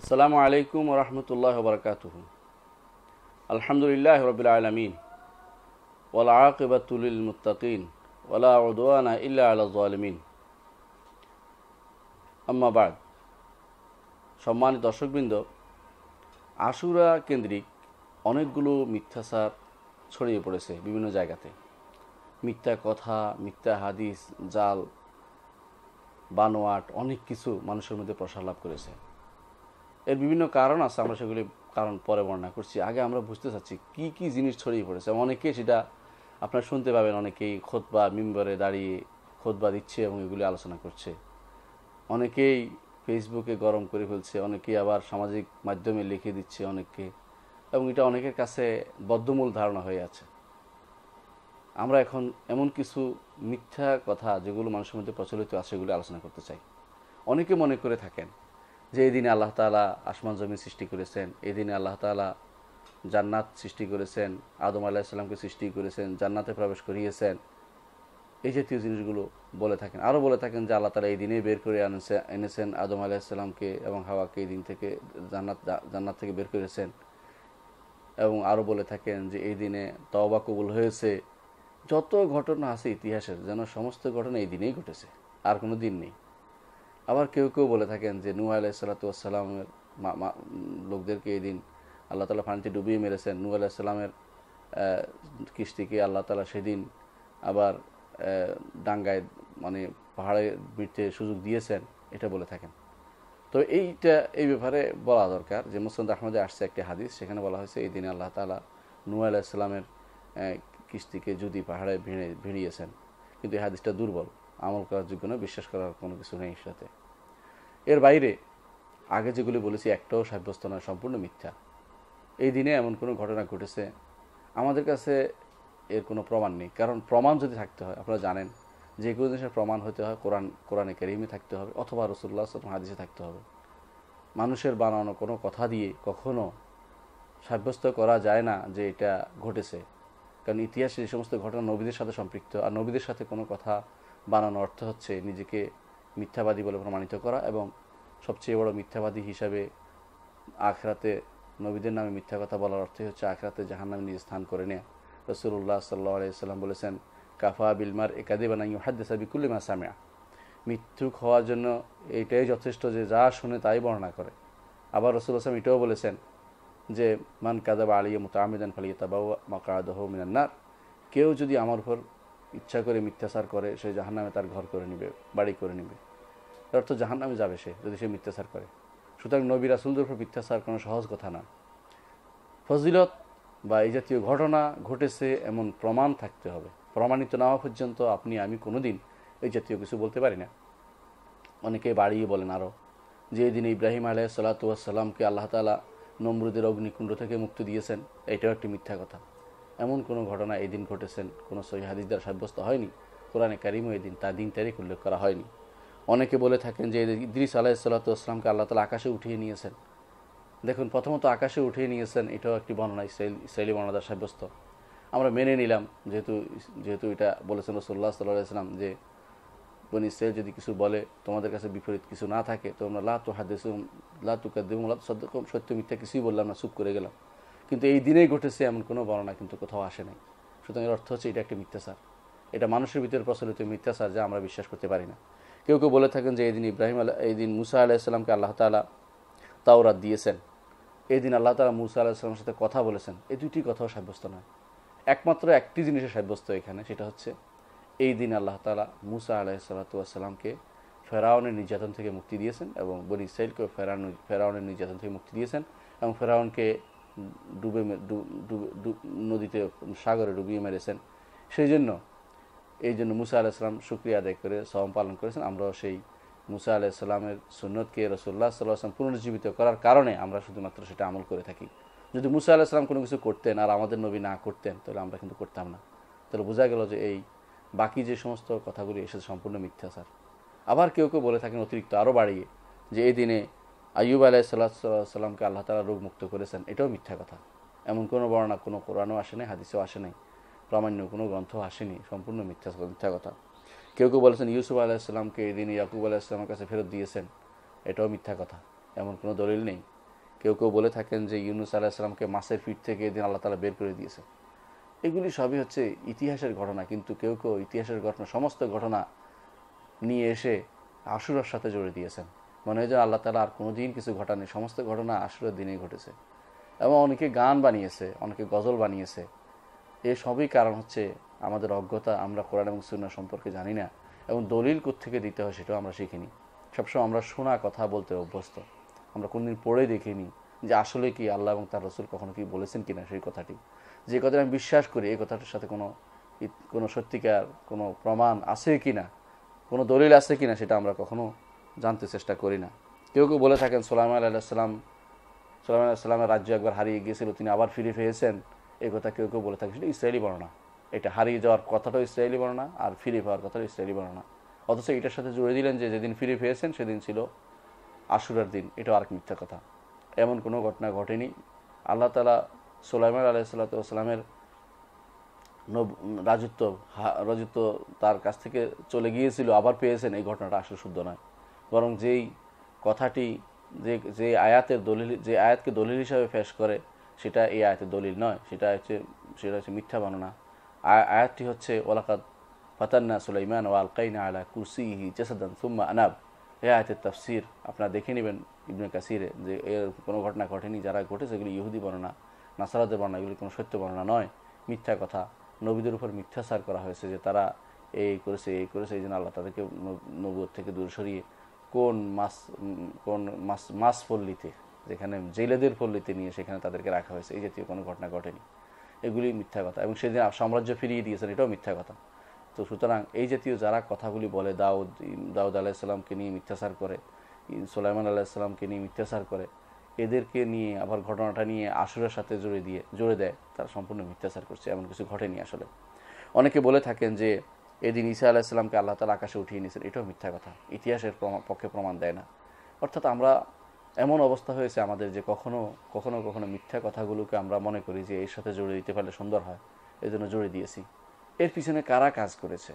আসসালামু আলাইকুম রহমতুল্লাহ বরকাত আলহামদুলিল্লাহ রবিলমিন আলমিন ওলা আকিবাতুল মুতাকিন ওলা উদানা ইল্লা আম্মাবাদ সম্মানিত দর্শকবৃন্দ আশুরা কেন্দ্রিক অনেকগুলো মিথ্যাচার ছড়িয়ে পড়েছে বিভিন্ন জায়গাতে মিথ্যা কথা মিথ্যা হাদিস জাল বানোয়াট অনেক কিছু মানুষের মধ্যে প্রসার লাভ করেছে এর বিভিন্ন কারণ আছে আমরা সেগুলি কারণ পরে বর্ণনা করছি আগে আমরা বুঝতে চাচ্ছি কি কি জিনিস ছড়িয়ে পড়েছে অনেকে সেটা আপনার শুনতে পাবেন অনেকেই বা মেম্বারে দাঁড়িয়ে খোদ বা দিচ্ছে এবং এগুলি আলোচনা করছে অনেকেই ফেসবুকে গরম করে ফেলছে অনেকেই আবার সামাজিক মাধ্যমে লিখে দিচ্ছে অনেককে এবং এটা অনেকের কাছে বদ্ধমূল ধারণা হয়ে আছে আমরা এখন এমন কিছু মিথ্যা কথা যেগুলো মানুষের মধ্যে প্রচলিত আছে সেগুলি আলোচনা করতে চাই অনেকে মনে করে থাকেন যে এই দিনে আল্লাহ তালা আসমান জমি সৃষ্টি করেছেন এই দিনে আল্লাহ তালা জান্নাত সৃষ্টি করেছেন আদম আল্লাহ ইসলামকে সৃষ্টি করেছেন জান্নাতে প্রবেশ করিয়েছেন এই জাতীয় জিনিসগুলো বলে থাকেন আরও বলে থাকেন যে আল্লাহ তালা এই দিনেই বের করে আনেছে এনেছেন আদম আলাইসাল্লামকে এবং হাওয়াকে এই দিন থেকে জান্নাত জান্নাত থেকে বের করেছেন এবং আরও বলে থাকেন যে এই দিনে তওবা কবুল হয়েছে যত ঘটনা আছে ইতিহাসের যেন সমস্ত ঘটনা এই দিনেই ঘটেছে আর কোনো দিন নেই আবার কেউ কেউ বলে থাকেন যে নূ আলাইসাল্লাতুয়াসাল্লামের লোকদেরকে এই দিন আল্লাহ তালা পানিতে ডুবিয়ে মেরেছেন নূ সাল্লামের কিস্তিকে আল্লাহ তালা সেদিন আবার ডাঙ্গায় মানে পাহাড়ে বিটতে সুযোগ দিয়েছেন এটা বলে থাকেন তো এইটা এই ব্যাপারে বলা দরকার যে মুসলদ আহমদে আসছে একটি হাদিস সেখানে বলা হয়েছে এই দিনে আল্লাহ তালা নু আলাইসাল্লামের কিস্তিকে যদি পাহাড়ে ভিড়ে ভিড়িয়েছেন কিন্তু এই হাদিসটা দুর্বল আমল করার যোগ্য নয় বিশ্বাস করার কোনো কিছু নেই সাথে এর বাইরে আগে যেগুলি বলেছি একটাও সাব্যস্ত নয় সম্পূর্ণ মিথ্যা এই দিনে এমন কোনো ঘটনা ঘটেছে আমাদের কাছে এর কোনো প্রমাণ নেই কারণ প্রমাণ যদি থাকতে হয় আপনারা জানেন যে কোনো জিনিসের প্রমাণ হতে হয় কোরআন কোরআনে কেরিমে থাকতে হবে অথবা রসুল্লাহ আসলাম হাদিসে থাকতে হবে মানুষের বানানো কোনো কথা দিয়ে কখনো সাব্যস্ত করা যায় না যে এটা ঘটেছে কারণ ইতিহাসে যে সমস্ত ঘটনা নবীদের সাথে সম্পৃক্ত আর নবীদের সাথে কোনো কথা বানানো অর্থ হচ্ছে নিজেকে মিথ্যাবাদী বলে প্রমাণিত করা এবং সবচেয়ে বড় মিথ্যাবাদী হিসাবে আখরাতে নবীদের নামে মিথ্যা কথা বলার অর্থই হচ্ছে আখরাতে জাহান নামে নিজে স্থান করে নেয়া রসুল্লাহ সাল্লাহ আলাইসাল্লাম বলেছেন কাফা বিলমার বানাই ইউহাদ্দেসা বিকুল্লি মাসামিয়া মৃত্যুক হওয়ার জন্য এইটাই যথেষ্ট যে যা শুনে তাই বর্ণনা করে আবার রসুল আসলাম এটাও বলেছেন যে মান কাদাবা আলিয়া মোতামিদান ফালিয়া তাবাউ মকাদহ মিনান্নার কেউ যদি আমার উপর ইচ্ছা করে মিথ্যাচার করে সে জাহান নামে তার ঘর করে নিবে বাড়ি করে নিবে অর্থ জাহান নামে যাবে সে যদি সে মিথ্যাচার করে সুতরাং নবী রাসুলদের উপর মিথ্যাচার কোনো সহজ কথা না ফজিলত বা এই জাতীয় ঘটনা ঘটেছে এমন প্রমাণ থাকতে হবে প্রমাণিত না হওয়া পর্যন্ত আপনি আমি কোনো দিন এই জাতীয় কিছু বলতে পারি না অনেকে বাড়িয়ে বলেন আরও যে দিন ইব্রাহিম সাল্লা সাল্লামকে আল্লাহ তালা নমরুদের অগ্নিকুণ্ড থেকে মুক্তি দিয়েছেন এটাও একটি মিথ্যা কথা এমন কোনো ঘটনা এই দিন ঘটেছেন কোনো সহিহাদিদার সাব্যস্ত হয়নি কোরআনে কারিমও এদিন দিন তা দিন তারিখ উল্লেখ করা হয়নি অনেকে বলে থাকেন যে ইদ্রিস আলাহিসাল্লাতামকে আল্লাহ তালা আকাশে উঠিয়ে নিয়েছেন দেখুন প্রথমত আকাশে উঠিয়ে নিয়েছেন এটাও একটি বর্ণনা ইসরায়েল ইসরায়েলি বর্ণাদার সাব্যস্ত আমরা মেনে নিলাম যেহেতু যেহেতু এটা বলেছেন রসল্লাহ সাল্লাহ ইসলাম যে বোন ইসরায়েল যদি কিছু বলে তোমাদের কাছে বিপরীত কিছু না থাকে তোমরা তো আমরা লা হাদিস লা সত্য মিথ্যা কিছুই বললাম না চুপ করে গেলাম কিন্তু এই দিনেই ঘটেছে এমন কোনো বর্ণনা কিন্তু কোথাও আসে নাই সুতরাং এর অর্থ হচ্ছে এটা একটি মিথ্যাচার এটা মানুষের ভিতরে প্রচলিত মিথ্যাচার যা আমরা বিশ্বাস করতে পারি না কেউ কেউ বলে থাকেন যে এই দিন ইব্রাহিম আল্লাহ এই দিন মুসা ইসলামকে আল্লাহ তালা তাওরাত দিয়েছেন এই দিন আল্লাহ তালা মুসা ইসলামের সাথে কথা বলেছেন এই দুইটি কথাও সাব্যস্ত নয় একমাত্র একটি জিনিসের সাব্যস্ত এখানে সেটা হচ্ছে এই দিন আল্লাহ তালা মুসা আলাহিসাল্লাতুয়াসাল্লামকে ফেরাউনের নির্যাতন থেকে মুক্তি দিয়েছেন এবং বনি ইসাইলকেও ফেরাউন ফেরাউনের নির্যাতন থেকে মুক্তি দিয়েছেন এবং ফেরাউনকে ডুবে নদীতে সাগরে ডুবিয়ে মেরেছেন সেই জন্য এই জন্য মুসা আলাইসলাম শুক্রিয়া আদায় করে সহম পালন করেছেন আমরাও সেই মুসা আলাইসাল্লামের সুনতকে রসুল্লাহ সাল্লাহাম পুনর্জীবিত করার কারণে আমরা শুধুমাত্র সেটা আমল করে থাকি যদি মুসা আলাইসাল্লাম কোনো কিছু করতেন আর আমাদের নবী না করতেন তাহলে আমরা কিন্তু করতাম না তাহলে বোঝা গেল যে এই বাকি যে সমস্ত কথাগুলি এসেছে সম্পূর্ণ মিথ্যা স্যার আবার কেউ কেউ বলে থাকেন অতিরিক্ত আরও বাড়িয়ে যে এই দিনে আয়ুব আলাহ সাল্লাহামকে আল্লাহ তালা রোগ মুক্ত করেছেন এটাও মিথ্যা কথা এমন কোনো বর্ণনা কোনো কোরআনও আসে নাই হাদিসেও আসে নাই প্রামাণ্য কোনো গ্রন্থ আসেনি সম্পূর্ণ মিথ্যা মিথ্যা কথা কেউ কেউ বলেছেন ইউসুফ আলাহিসাল্লামকে তিনি ইয়াকুব আলাহিসাল্লামের কাছে ফেরত দিয়েছেন এটাও মিথ্যা কথা এমন কোনো দলিল নেই কেউ কেউ বলে থাকেন যে ইউনুস আলাহিসাল্লামকে মাছের ফিট থেকে এদিন আল্লাহ তালা বের করে দিয়েছে এগুলি সবই হচ্ছে ইতিহাসের ঘটনা কিন্তু কেউ কেউ ইতিহাসের ঘটনা সমস্ত ঘটনা নিয়ে এসে আশুরার সাথে জড়িয়ে দিয়েছেন মনে হয় যে আল্লাহ তালা আর কোনো দিন কিছু ঘটানি সমস্ত ঘটনা আসলে দিনে ঘটেছে এবং অনেকে গান বানিয়েছে অনেকে গজল বানিয়েছে এ সবই কারণ হচ্ছে আমাদের অজ্ঞতা আমরা কোরআন এবং সুন্না সম্পর্কে জানি না এবং দলিল থেকে দিতে হয় সেটাও আমরা শিখিনি সবসময় আমরা শোনা কথা বলতে অভ্যস্ত আমরা কোনদিন পড়ে দেখিনি যে আসলে কি আল্লাহ এবং তার রসুল কখনো কি বলেছেন কিনা সেই কথাটি যে কথাটা আমি বিশ্বাস করি এই কথাটার সাথে কোনো কোনো সত্যিকার কোনো প্রমাণ আছে কি না কোনো দলিল আছে কি না সেটা আমরা কখনো জানতে চেষ্টা করি না কেউ কেউ বলে থাকেন সোলাইম আলাইসাল্লাম সোলাইম আলাইসাল্লামের রাজ্য একবার হারিয়ে গিয়েছিল তিনি আবার ফিরে ফেয়েছেন এই কথা কেউ কেউ বলে থাকে সেটা ইসরায়েলি বর্ণনা এটা হারিয়ে যাওয়ার কথাটাও ইসরায়েলি বর্ণনা আর ফিরে পাওয়ার কথাটা ইসরায়েলি বর্ণনা অথচ এটার সাথে জুড়ে দিলেন যে যেদিন ফিরে ফেয়েছেন সেদিন ছিল আশুরার দিন এটা আর মিথ্যা কথা এমন কোনো ঘটনা ঘটেনি আল্লাহ তালা সোলাইমের আলাইসাল্লাতামের নব রাজত্ব রাজত্ব তার কাছ থেকে চলে গিয়েছিল আবার পেয়েছেন এই ঘটনাটা আসলে শুদ্ধ নয় বরং যেই কথাটি যে যে আয়াতের দলিল যে আয়াতকে দলিল হিসাবে ফেস করে সেটা এই আয়াতের দলিল নয় সেটা হচ্ছে সেটা হচ্ছে মিথ্যা বর্ণনা আয়াতটি হচ্ছে ওলাকাত ফাতান্না সুলাইমান ও আল কাইনা আলা হি চেসাদান সুম্মা আনাব এ আয়াতের তাফসির আপনারা দেখে নেবেন ইবনে কাসিরে যে এর কোনো ঘটনা ঘটেনি যারা ঘটেছে এগুলি ইহুদি বর্ণনা নাসারাদের বর্ণনা এগুলি কোনো সত্য বর্ণনা নয় মিথ্যা কথা নবীদের উপর মিথ্যাচার করা হয়েছে যে তারা এই করেছে এই করেছে এই জন্য আল্লাহ তাদেরকে নবুয় থেকে দূর সরিয়ে কোন মাস কোন মাস মাস পল্লীতে যেখানে জেলেদের পল্লীতে নিয়ে সেখানে তাদেরকে রাখা হয়েছে এই জাতীয় কোনো ঘটনা ঘটেনি এগুলি মিথ্যা কথা এবং সেদিন সাম্রাজ্য ফিরিয়ে দিয়েছেন এটাও মিথ্যা কথা তো সুতরাং এই জাতীয় যারা কথাগুলি বলে দাউদ দাউদ আলাহিসাল্লামকে নিয়ে মিথ্যাচার করে সোলাইমান আলাহিসাল্লামকে নিয়ে মিথ্যাচার করে এদেরকে নিয়ে আবার ঘটনাটা নিয়ে আসুরের সাথে জুড়ে দিয়ে জুড়ে দেয় তারা সম্পূর্ণ মিথ্যাচার করছে এমন কিছু ঘটেনি আসলে অনেকে বলে থাকেন যে এদিন ঈসা আলাহিসাল্লামকে আল্লাহ তালা আকাশে উঠিয়ে নিয়েছেন এটাও মিথ্যা কথা ইতিহাসের পক্ষে প্রমাণ দেয় না অর্থাৎ আমরা এমন অবস্থা হয়েছে আমাদের যে কখনো কখনো কখনো মিথ্যা কথাগুলোকে আমরা মনে করি যে এর সাথে জড়িয়ে দিতে পারলে সুন্দর হয় এই জন্য জড়িয়ে দিয়েছি এর পিছনে কারা কাজ করেছে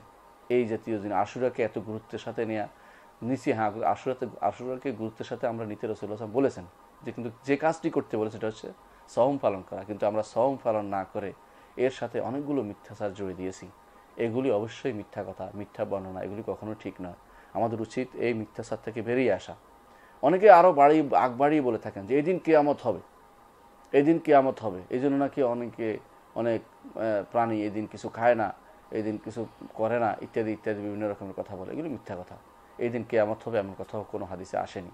এই জাতীয় দিন আশুরাকে এত গুরুত্বের সাথে নেওয়া নিচে হ্যাঁ আশুরাতে আশুরাকে গুরুত্বের সাথে আমরা নিতে রসুল বলেছেন যে কিন্তু যে কাজটি করতে বলেছে সেটা হচ্ছে সওম পালন করা কিন্তু আমরা সওম পালন না করে এর সাথে অনেকগুলো মিথ্যাচার জড়িয়ে দিয়েছি এগুলি অবশ্যই মিথ্যা কথা মিথ্যা বর্ণনা এগুলি কখনো ঠিক নয় আমাদের উচিত এই মিথ্যা সার থেকে বেরিয়ে আসা অনেকে আরও বাড়ি আগ বাড়িয়ে বলে থাকেন যে এই দিন কেয়ামত হবে এই দিন কেয়ামত হবে এই জন্য নাকি অনেকে অনেক প্রাণী এই দিন কিছু খায় না এই দিন কিছু করে না ইত্যাদি ইত্যাদি বিভিন্ন রকমের কথা বলে এগুলি মিথ্যা কথা এই দিন কেয়ামত হবে এমন কথাও কোনো হাদিসে আসেনি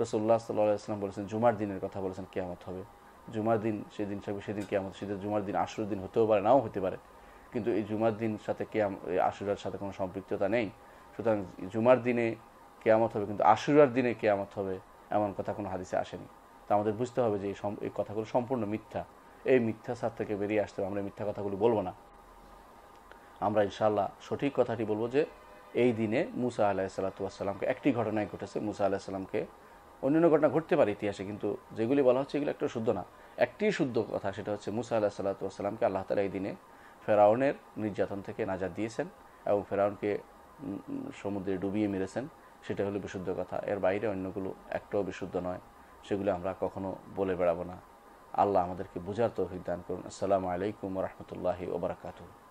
রসুল্লাহ সাল্লাহ ইসলাম বলেছেন জুমার দিনের কথা বলেছেন কেয়ামত হবে জুমার দিন সেদিন সেদিন কেয়ামত সেদিন জুমার দিন আশুর দিন হতেও পারে নাও হতে পারে কিন্তু এই জুমার দিন সাথে কেয়াম আশুরার সাথে কোনো সম্পৃক্ততা নেই সুতরাং জুমার দিনে কেয়ামত হবে কিন্তু আশুরার দিনে কেয়ামত হবে এমন কথা কোনো হাদিসে আসেনি তা আমাদের বুঝতে হবে যে এই কথাগুলো সম্পূর্ণ মিথ্যা এই মিথ্যা সার থেকে বেরিয়ে আসতে হবে আমরা মিথ্যা কথাগুলো বলবো না আমরা ইনশাল্লাহ সঠিক কথাটি বলবো যে এই দিনে মুসা আল্লাহ সাল্লাতুয়াসাল্লামকে একটি ঘটনায় ঘটেছে মুসা আল্লাহ সাল্লামকে অন্যান্য ঘটনা ঘটতে পারে ইতিহাসে কিন্তু যেগুলি বলা হচ্ছে এগুলো একটা শুদ্ধ না একটি শুদ্ধ কথা সেটা হচ্ছে মুসা আল্লাহ সাল্লাতুয়াসাল্লামকে আল্লাহ তালা এই দিনে ফেরাউনের নির্যাতন থেকে নাজাদ দিয়েছেন এবং ফেরাউনকে সমুদ্রে ডুবিয়ে মেরেছেন সেটা হলো বিশুদ্ধ কথা এর বাইরে অন্যগুলো একটাও বিশুদ্ধ নয় সেগুলো আমরা কখনো বলে বেড়াবো না আল্লাহ আমাদেরকে বোঝার তৌফিক দান করুন আসসালামু আলাইকুম রহমতুল্লাহি ওবরাকাতু